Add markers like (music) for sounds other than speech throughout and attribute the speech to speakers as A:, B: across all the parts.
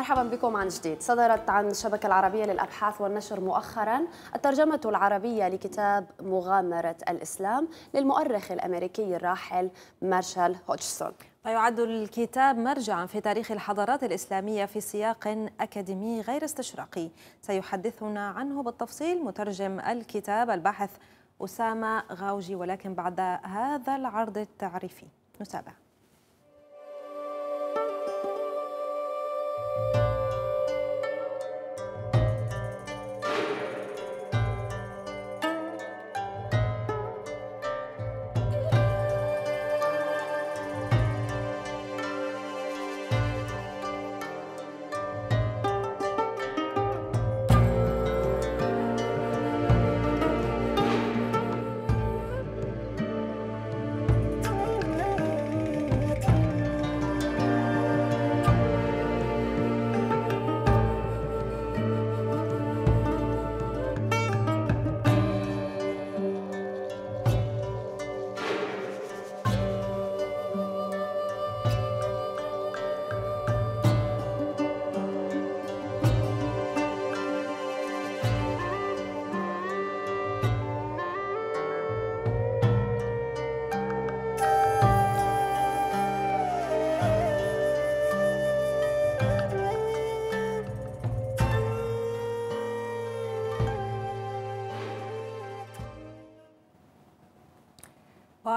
A: مرحبا بكم عن جديد صدرت عن الشبكة العربية للأبحاث والنشر مؤخرا الترجمة العربية لكتاب مغامرة الإسلام للمؤرخ الأمريكي الراحل مارشال
B: هوتشسون ويعد الكتاب مرجعا في تاريخ الحضارات الإسلامية في سياق أكاديمي غير استشراقي سيحدثنا عنه بالتفصيل مترجم الكتاب الباحث أسامة غاوجي ولكن بعد هذا العرض التعريفي نتابع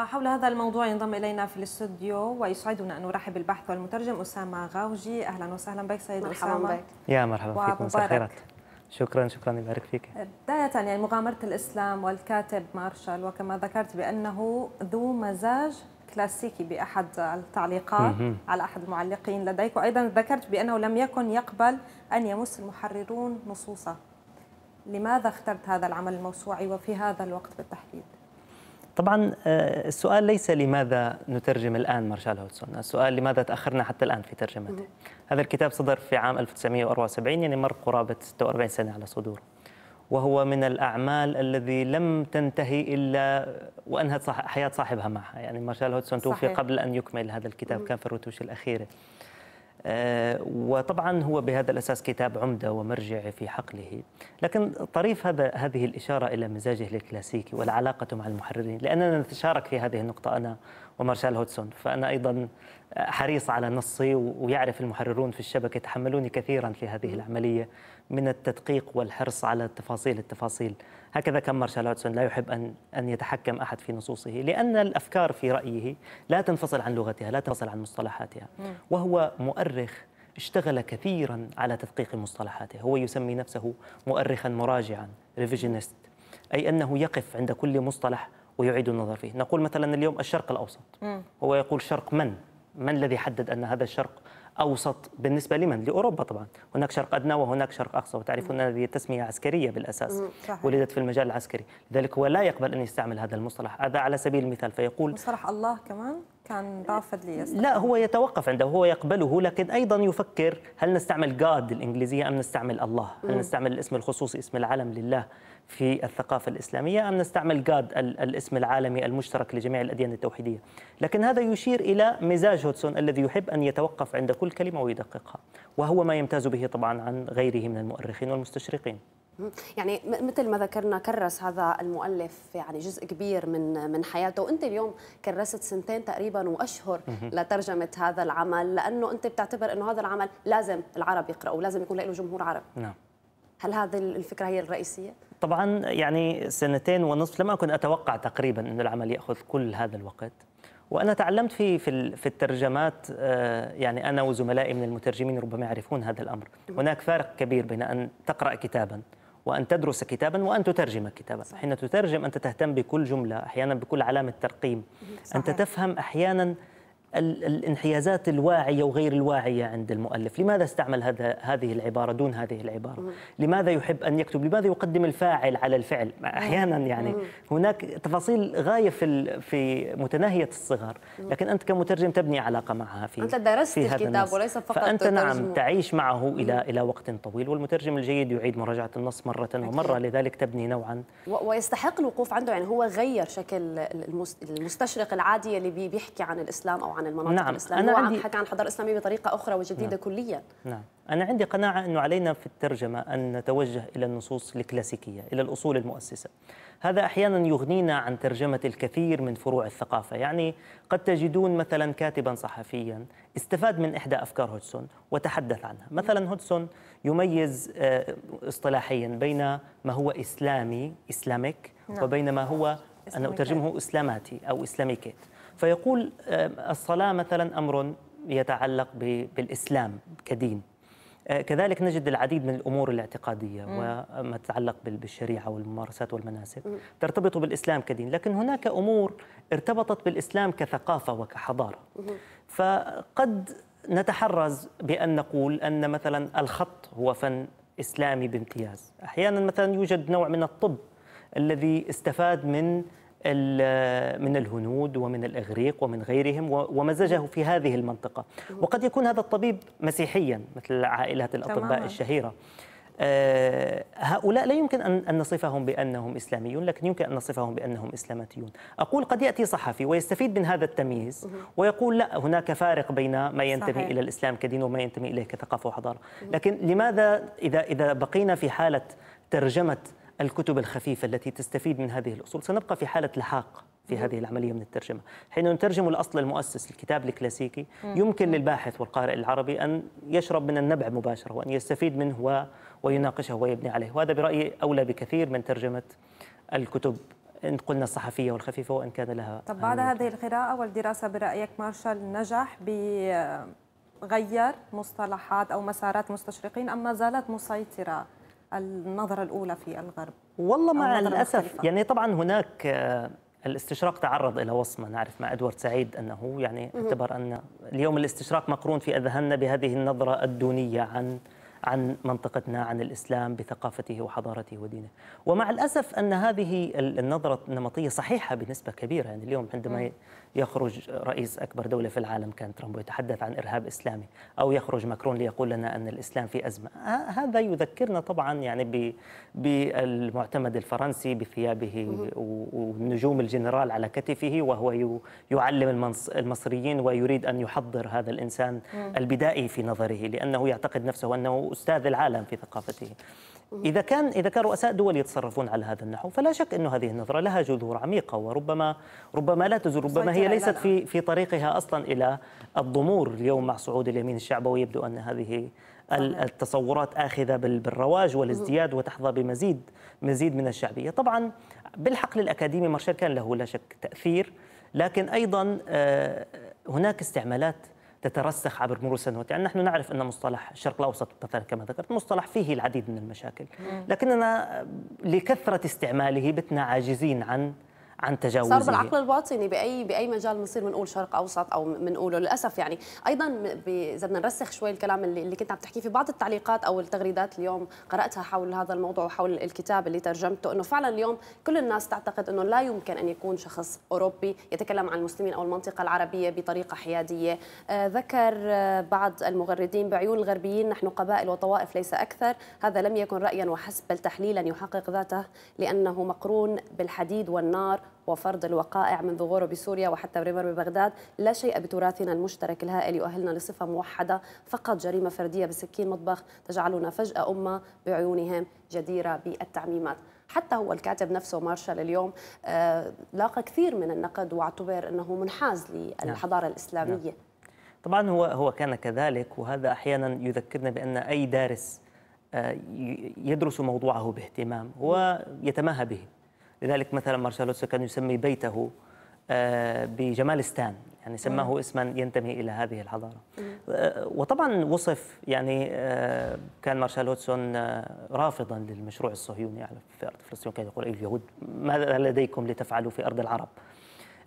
B: وحول هذا الموضوع ينضم الينا في الاستوديو ويسعدنا ان نرحب بالبحث والمترجم اسامه غاوجي اهلا وسهلا بك سيد مرحبا اسامه بك.
C: يا مرحبا فيك مساء الخيرات شكرا شكرا يبارك فيك
B: بداية يعني مغامرة الإسلام والكاتب مارشال وكما ذكرت بأنه ذو مزاج كلاسيكي بأحد التعليقات على أحد المعلقين لديك وأيضا ذكرت بأنه لم يكن يقبل أن يمس المحررون نصوصه لماذا اخترت هذا العمل الموسوعي وفي هذا الوقت بالتحديد؟
C: طبعا آه، السؤال ليس لماذا نترجم الآن مارشال هودسون السؤال لماذا تأخرنا حتى الآن في ترجمته هذا الكتاب صدر في عام 1974 يعني مر قرابة 46 سنة على صدوره وهو من الأعمال الذي لم تنتهي إلا وأنهت صح... حياة صاحبها معها يعني مارشال هودسون توفي قبل أن يكمل هذا الكتاب كان في الرتوش الأخيرة آه، وطبعا هو بهذا الاساس كتاب عمده ومرجع في حقله، لكن طريف هذا هذه الاشاره الى مزاجه الكلاسيكي والعلاقه مع المحررين، لاننا نتشارك في هذه النقطه انا ومارشال هودسون، فانا ايضا حريص على نصي ويعرف المحررون في الشبكه يتحملوني كثيرا في هذه العمليه من التدقيق والحرص على تفاصيل التفاصيل هكذا كان مارشال هاتسون لا يحب أن أن يتحكم أحد في نصوصه لأن الأفكار في رأيه لا تنفصل عن لغتها لا تنفصل عن مصطلحاتها وهو مؤرخ اشتغل كثيرا على تدقيق مصطلحاته هو يسمي نفسه مؤرخا مراجعا ريفيجنست أي أنه يقف عند كل مصطلح ويعيد النظر فيه نقول مثلا اليوم الشرق الأوسط هو يقول شرق من؟ من الذي حدد أن هذا الشرق اوسط بالنسبه لمن؟ لاوروبا طبعا، هناك شرق ادنى وهناك شرق اقصى، وتعرفون ان هذه تسميه عسكريه بالاساس ولدت في المجال العسكري، لذلك هو لا يقبل ان يستعمل هذا المصطلح، هذا على سبيل المثال فيقول
B: مصطلح الله كمان؟ كان رافض لي لا
C: هو يتوقف عنده هو يقبله لكن ايضا يفكر هل نستعمل جاد الانجليزيه ام نستعمل الله؟ هل نستعمل الاسم الخصوصي اسم العالم لله في الثقافه الاسلاميه ام نستعمل جاد الاسم العالمي المشترك لجميع الاديان التوحيديه؟ لكن هذا يشير الى مزاج هودسون الذي يحب ان يتوقف عند كل كلمه ويدققها وهو ما يمتاز به طبعا عن غيره من المؤرخين والمستشرقين.
A: يعني مثل ما ذكرنا كرس هذا المؤلف يعني جزء كبير من من حياته وانت اليوم كرست سنتين تقريبا واشهر لترجمه هذا العمل لانه انت بتعتبر انه هذا العمل لازم العرب يقراوه لازم يكون له جمهور عربي نعم هل هذه الفكره هي الرئيسيه
C: طبعا يعني سنتين ونصف لم اكن اتوقع تقريبا انه العمل ياخذ كل هذا الوقت وانا تعلمت في في في الترجمات آه، يعني انا وزملائي من المترجمين ربما يعرفون هذا الامر هناك فارق كبير بين ان تقرا كتابا وأن تدرس كتابا وأن تترجم كتابا صحيح. حين تترجم أنت تهتم بكل جملة أحيانا بكل علامة ترقيم صحيح. أنت تفهم أحيانا الانحيازات الواعية وغير الواعية عند المؤلف لماذا استعمل هذا هذه العبارة دون هذه العبارة مم. لماذا يحب أن يكتب لماذا يقدم الفاعل على الفعل أحيانا يعني مم. هناك تفاصيل غاية في في متناهية الصغر لكن أنت كمترجم تبني علاقة معها في أنت درست في هذا الكتاب النص. وليس فقط فأنت تترجمه. نعم تعيش معه إلى إلى وقت طويل والمترجم الجيد يعيد مراجعة النص مرة ومرة لذلك تبني نوعا
A: ويستحق الوقوف عنده يعني هو غير شكل المستشرق العادي اللي بيحكي عن الإسلام أو عن عن المناطق نعم. الاسلاميه أنا عندي... حكى عن حضاره اسلاميه بطريقه اخرى وجديده نعم. كليا
C: نعم انا عندي قناعه انه علينا في الترجمه ان نتوجه الى النصوص الكلاسيكيه الى الاصول المؤسسه هذا احيانا يغنينا عن ترجمه الكثير من فروع الثقافه يعني قد تجدون مثلا كاتبا صحفيا استفاد من احدى افكار هودسون وتحدث عنها مثلا هودسون يميز آه، اصطلاحيا بين ما هو اسلامي اسلاميك نعم. وبين ما هو أنا أترجمه إسلاماتي أو إسلاميكي فيقول الصلاة مثلا أمر يتعلق بالإسلام كدين آه، كذلك نجد العديد من الامور الاعتقاديه وما تتعلق بالشريعه والممارسات والمناسك ترتبط بالاسلام كدين، لكن هناك امور ارتبطت بالاسلام كثقافه وكحضاره. فقد نتحرز بان نقول ان مثلا الخط هو فن اسلامي بامتياز، احيانا مثلا يوجد نوع من الطب الذي استفاد من من الهنود ومن الإغريق ومن غيرهم ومزجه في هذه المنطقة وقد يكون هذا الطبيب مسيحيا مثل عائلات الأطباء تمام. الشهيرة آه، هؤلاء لا يمكن أن نصفهم بأنهم إسلاميون لكن يمكن أن نصفهم بأنهم اسلاماتيون أقول قد يأتي صحفي ويستفيد من هذا التمييز ويقول لا هناك فارق بين ما ينتمي صحيح. إلى الإسلام كدين وما ينتمي إليه كثقافة وحضارة لكن لماذا إذا إذا بقينا في حالة ترجمة الكتب الخفيفة التي تستفيد من هذه الأصول سنبقى في حالة لحاق في هذه العملية من الترجمة حين نترجم الأصل المؤسس الكتاب الكلاسيكي يمكن للباحث والقارئ العربي أن يشرب من النبع مباشرة وأن يستفيد منه و... ويناقشه ويبني عليه وهذا برأيي أولى بكثير من ترجمة الكتب إن قلنا الصحفية والخفيفة وإن كان لها طب بعد هذه
B: القراءة والدراسة برأيك مارشال نجح ب غير مصطلحات او مسارات مستشرقين ام ما زالت مسيطره النظرة الأولى في الغرب
C: والله مع الأسف المختلفة. يعني طبعا هناك آه، الاستشراق تعرض إلى وصمة نعرف مع أدوارد سعيد أنه يعني اعتبر أن اليوم الاستشراق مقرون في أذهاننا بهذه النظرة الدونية عن عن منطقتنا عن الإسلام بثقافته وحضارته ودينه ومع الأسف أن هذه النظرة النمطية صحيحة بنسبة كبيرة يعني اليوم عندما يخرج رئيس أكبر دولة في العالم كان ترامب يتحدث عن إرهاب إسلامي أو يخرج ماكرون ليقول لنا أن الإسلام في أزمة آه، هذا يذكرنا طبعا يعني بالمعتمد الفرنسي بثيابه ونجوم الجنرال على كتفه وهو يعلم المصريين ويريد أن يحضر هذا الإنسان البدائي في نظره لأنه يعتقد نفسه أنه أستاذ العالم في ثقافته إذا كان إذا كان رؤساء دول يتصرفون على هذا النحو فلا شك أن هذه النظرة لها جذور عميقة وربما ربما لا تزول ربما هي ليست في في طريقها أصلا إلى الضمور اليوم مع صعود اليمين الشعبوي يبدو أن هذه التصورات آخذة بالرواج والازدياد وتحظى بمزيد مزيد من الشعبية طبعا بالحقل الأكاديمي مارشال كان له لا شك تأثير لكن أيضا آه، هناك استعمالات تترسخ عبر مرور السنوات يعني نحن نعرف أن مصطلح الشرق الأوسط مثلا كما ذكرت مصطلح فيه العديد من المشاكل نعم. لكننا لكثرة استعماله بتنا عاجزين عن عن تجاوزه صار بالعقل
A: الباطني باي باي مجال بنصير بنقول شرق اوسط او بنقوله للاسف يعني ايضا اذا بدنا نرسخ شوي الكلام اللي, اللي كنت عم تحكيه في بعض التعليقات او التغريدات اليوم قراتها حول هذا الموضوع وحول الكتاب اللي ترجمته انه فعلا اليوم كل الناس تعتقد انه لا يمكن ان يكون شخص اوروبي يتكلم عن المسلمين او المنطقه العربيه بطريقه حياديه آه ذكر آه بعض المغردين بعيون الغربيين نحن قبائل وطوائف ليس اكثر هذا لم يكن رايا وحسب بل تحليلا يحقق ذاته لانه مقرون بالحديد والنار وفرض الوقائع من ظهوره بسوريا وحتى بريمر ببغداد لا شيء بتراثنا المشترك الهائل يؤهلنا لصفة موحدة فقط جريمة فردية بسكين مطبخ تجعلنا فجأة أمة بعيونهم جديرة بالتعميمات حتى هو الكاتب نفسه مارشال اليوم آه، لاقى كثير من النقد واعتبر أنه منحاز للحضارة نعم. الإسلامية نعم.
C: طبعا هو هو كان كذلك وهذا احيانا يذكرنا بان اي دارس آه، يدرس موضوعه باهتمام ويتماهى نعم. به لذلك مثلا مارشالوتسو كان يسمي بيته آه، بجمال ستان يعني سماه اسما ينتمي الى هذه الحضاره آه، وطبعا وصف يعني آه، كان مارشال هوتسون رافضا للمشروع الصهيوني على في ارض فلسطين كان يقول اي اليهود ماذا لديكم لتفعلوا في ارض العرب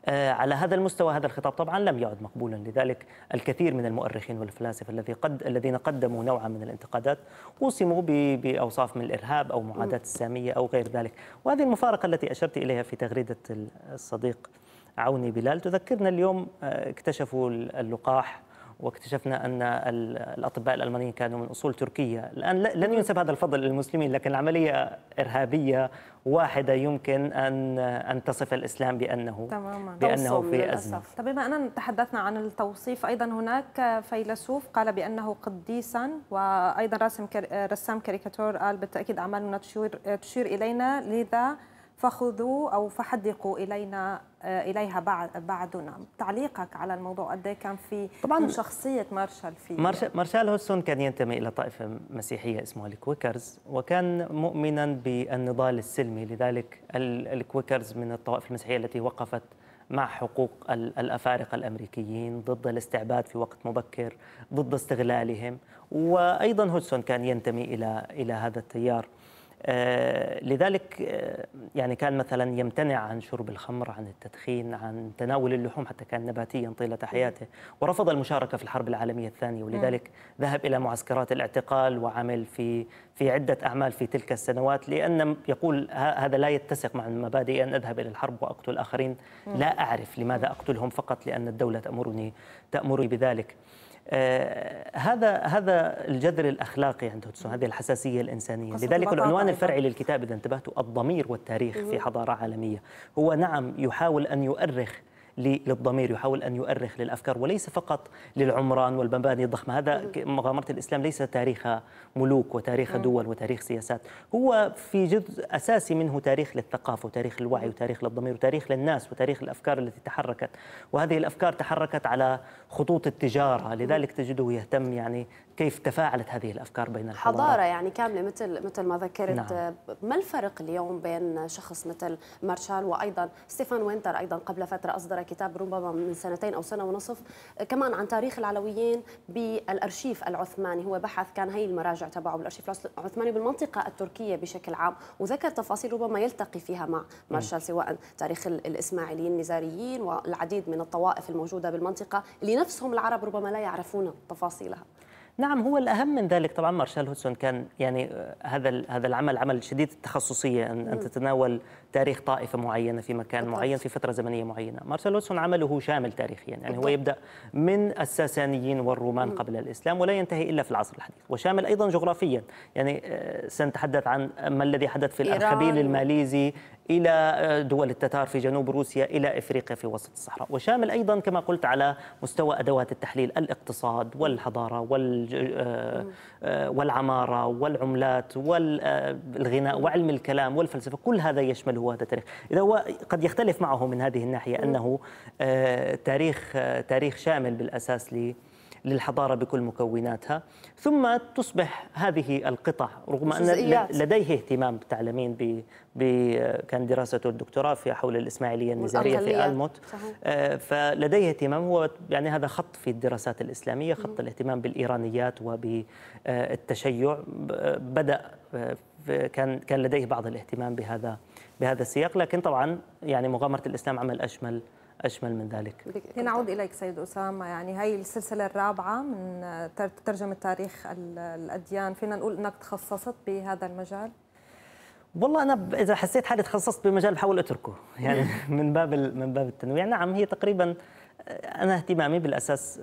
C: آه، على هذا المستوى هذا الخطاب طبعا لم يعد مقبولا لذلك الكثير من المؤرخين والفلاسفه الذي قد الذين قدموا نوعا من الانتقادات وسموا باوصاف من الارهاب او معاداه الساميه او غير ذلك وهذه المفارقه التي اشرت اليها في تغريده الصديق عوني بلال تذكرنا اليوم آه، اكتشفوا اللقاح واكتشفنا ان الاطباء الالمانيين كانوا من اصول تركيه، الان لن ينسب هذا الفضل للمسلمين لكن العمليه ارهابيه واحده يمكن ان ان تصف الاسلام بانه تماما بانه في ازمه
B: طب بما اننا تحدثنا عن التوصيف ايضا هناك فيلسوف قال بانه قديسا وايضا راسم رسام كاريكاتور قال بالتاكيد اعمالنا تشير تشير الينا لذا فخذوا او فحدقوا الينا آه، اليها بعدنا تعليقك على الموضوع قد إيه كان في طبعا شخصيه مارشال في مارشال,
C: مارشال هوسون كان ينتمي الى طائفه مسيحيه اسمها الكويكرز وكان مؤمنا بالنضال السلمي لذلك الكويكرز من الطوائف المسيحيه التي وقفت مع حقوق الافارقه الامريكيين ضد الاستعباد في وقت مبكر ضد استغلالهم وايضا هودسون كان ينتمي الى الى هذا التيار آه، لذلك آه، يعني كان مثلا يمتنع عن شرب الخمر عن التدخين عن تناول اللحوم حتى كان نباتيا طيلة حياته ورفض المشاركة في الحرب العالمية الثانية ولذلك ذهب إلى معسكرات الاعتقال وعمل في في عدة أعمال في تلك السنوات لأن يقول هذا لا يتسق مع مبادئي أن أذهب إلى الحرب وأقتل آخرين لا أعرف لماذا أقتلهم فقط لأن الدولة تأمرني تأمرني بذلك آه، هذا هذا الجذر الاخلاقي عند هوتسون هذه الحساسيه الانسانيه لذلك العنوان الفرعي للكتاب اذا انتبهتوا الضمير والتاريخ في حضاره عالميه هو نعم يحاول ان يؤرخ للضمير يحاول أن يؤرخ للأفكار وليس فقط للعمران والمباني الضخمة هذا مغامرة الإسلام ليس تاريخ ملوك وتاريخ نعم. دول وتاريخ سياسات هو في جزء أساسي منه تاريخ للثقافة وتاريخ الوعي وتاريخ للضمير وتاريخ للناس وتاريخ الأفكار التي تحركت وهذه الأفكار تحركت على خطوط التجارة لذلك تجده يهتم يعني كيف تفاعلت هذه الافكار بين الحضارات حضاره
A: يعني كامله مثل مثل ما ذكرت نعم. ما الفرق اليوم بين شخص مثل مارشال وايضا ستيفان وينتر ايضا قبل فتره اصدر كتاب ربما من سنتين او سنه ونصف كمان عن تاريخ العلويين بالارشيف العثماني هو بحث كان هي المراجع تبعه بالارشيف العثماني بالمنطقه التركيه بشكل عام وذكر تفاصيل ربما يلتقي فيها مع مارشال سواء تاريخ الاسماعيليين النزاريين والعديد من الطوائف الموجوده بالمنطقه اللي نفسهم العرب ربما لا يعرفون تفاصيلها
C: نعم هو الأهم من ذلك طبعا مارشال هودسون كان يعني آه، هذا هذا العمل عمل شديد التخصصية أن, أن تتناول تاريخ طائفة معينة في مكان بالضبط. معين في فترة زمنية معينة مارشال هودسون عمله شامل تاريخيا يعني بالضبط. هو يبدأ من الساسانيين والرومان قبل الإسلام ولا ينتهي إلا في العصر الحديث وشامل أيضا جغرافيا يعني آه، سنتحدث عن ما الذي حدث في الأرخبيل الماليزي إلى آه، دول التتار في جنوب روسيا إلى إفريقيا في وسط الصحراء وشامل أيضا كما قلت على مستوى أدوات التحليل الاقتصاد والحضارة آه، آه، والعمارة والعملات والغناء وعلم الكلام والفلسفة كل هذا يشمله هذا التاريخ إذا هو قد يختلف معه من هذه الناحية أنه تاريخ تاريخ شامل بالأساس لي للحضارة بكل مكوناتها ثم تصبح هذه القطع رغم أن لديه اهتمام تعلمين ب... ب... كان دراسته الدكتوراه في حول الإسماعيلية النزارية في ألموت صحيح. آه، فلديه اهتمام هو يعني هذا خط في الدراسات الإسلامية خط الاهتمام بالإيرانيات وبالتشيع بدأ آه، كان كان لديه بعض الاهتمام بهذا بهذا السياق لكن طبعا يعني مغامرة الإسلام عمل أشمل اشمل من ذلك
B: لنعود إليك سيد أسامة يعني هي السلسلة الرابعة من ترجمة تاريخ الأديان فينا نقول أنك تخصصت بهذا المجال؟
C: والله أنا إذا حسيت حالي تخصصت بمجال بحاول أتركه يعني (laughs) من باب من باب التنويع نعم هي تقريبا أنا اهتمامي بالأساس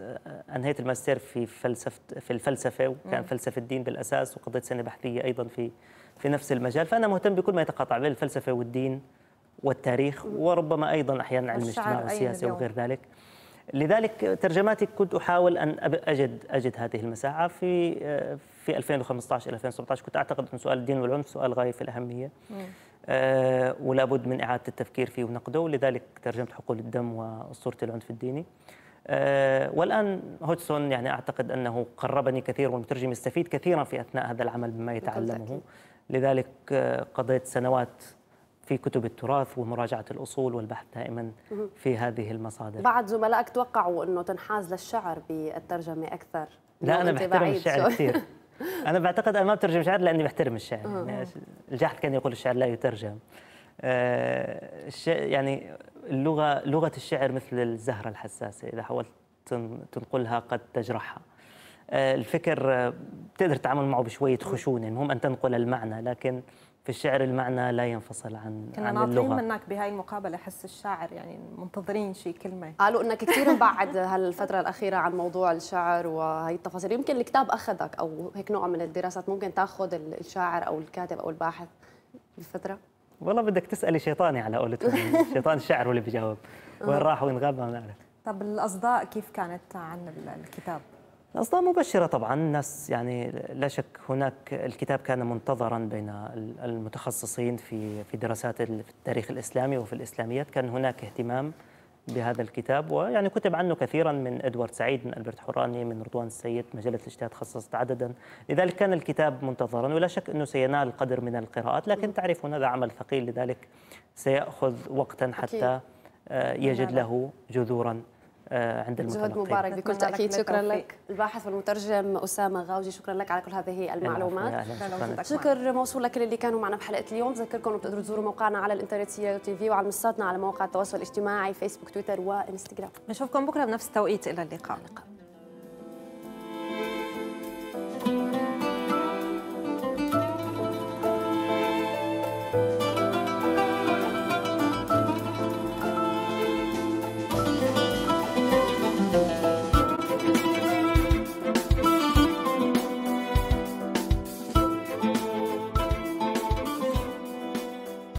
C: أنهيت الماستر في فلسفة في الفلسفة وكان فلسفة الدين بالأساس وقضيت سنة بحثية أيضا في في نفس المجال فأنا مهتم بكل ما يتقاطع بين الفلسفة والدين والتاريخ وربما ايضا احيانا علم الاجتماع والسياسه وغير ذلك لذلك ترجماتي كنت احاول ان اجد اجد هذه المساحه في في 2015 الى 2017 كنت اعتقد ان سؤال الدين والعنف سؤال غايه في الاهميه أه ولا بد من اعاده التفكير فيه ونقده ولذلك ترجمت حقول الدم واسطوره العنف الديني أه والان هودسون يعني اعتقد انه قربني كثير والمترجم يستفيد كثيرا في اثناء هذا العمل مما يتعلمه لذلك آه، قضيت سنوات في كتب التراث ومراجعة الأصول والبحث دائما في هذه المصادر بعض
A: زملائك توقعوا أنه تنحاز للشعر بالترجمة أكثر
C: لا أنا بحترم الشعر كثير (laughs) أنا بعتقد أنا ما بترجم شعر لأني بحترم الشعر يعني الجاحظ كان يقول الشعر لا يترجم آه يعني اللغة لغة الشعر مثل الزهرة الحساسة إذا حاولت تنقلها قد تجرحها آه الفكر آه، بتقدر تتعامل معه بشوية خشونة المهم أن تنقل المعنى لكن في الشعر المعنى لا ينفصل عن كنا عن اللغه منك
B: بهاي المقابله حس الشاعر يعني منتظرين شيء كلمه قالوا انك كثير مبعد هالفتره الاخيره
A: عن موضوع الشعر وهي التفاصيل يمكن الكتاب اخذك او هيك نوع من الدراسات ممكن تاخذ
B: الشاعر او الكاتب او الباحث بالفتره
C: والله بدك تسالي شيطاني على قولتهم شيطان الشعر هو اللي بيجاوب وين راح وين غاب ما بنعرف
B: طب الاصداء كيف كانت عن الكتاب
C: الأصداء مبشرة طبعا الناس يعني لا شك هناك الكتاب كان منتظرا بين المتخصصين في في دراسات في التاريخ الإسلامي وفي الإسلاميات كان هناك اهتمام بهذا الكتاب ويعني كتب عنه كثيرا من ادوارد سعيد من البرت حوراني من رضوان السيد مجله الاجتهاد خصصت عددا لذلك كان الكتاب منتظرا ولا شك انه سينال قدر من القراءات لكن تعرفون هذا عمل ثقيل لذلك سياخذ وقتا حتى آه، يجد له جذورا آه، عند المتلقين جهد مبارك
A: بكل تاكيد شكرا لك الباحث والمترجم اسامه غاوجي شكرا لك على كل هذه المعلومات شكر موصول لكل اللي كانوا معنا بحلقه اليوم بذكركم بتقدروا تزوروا موقعنا على الانترنت سي تي في وعلى منصاتنا على مواقع التواصل الاجتماعي فيسبوك تويتر وانستغرام
B: نشوفكم بكره بنفس التوقيت الى اللقاء,
A: اللقاء.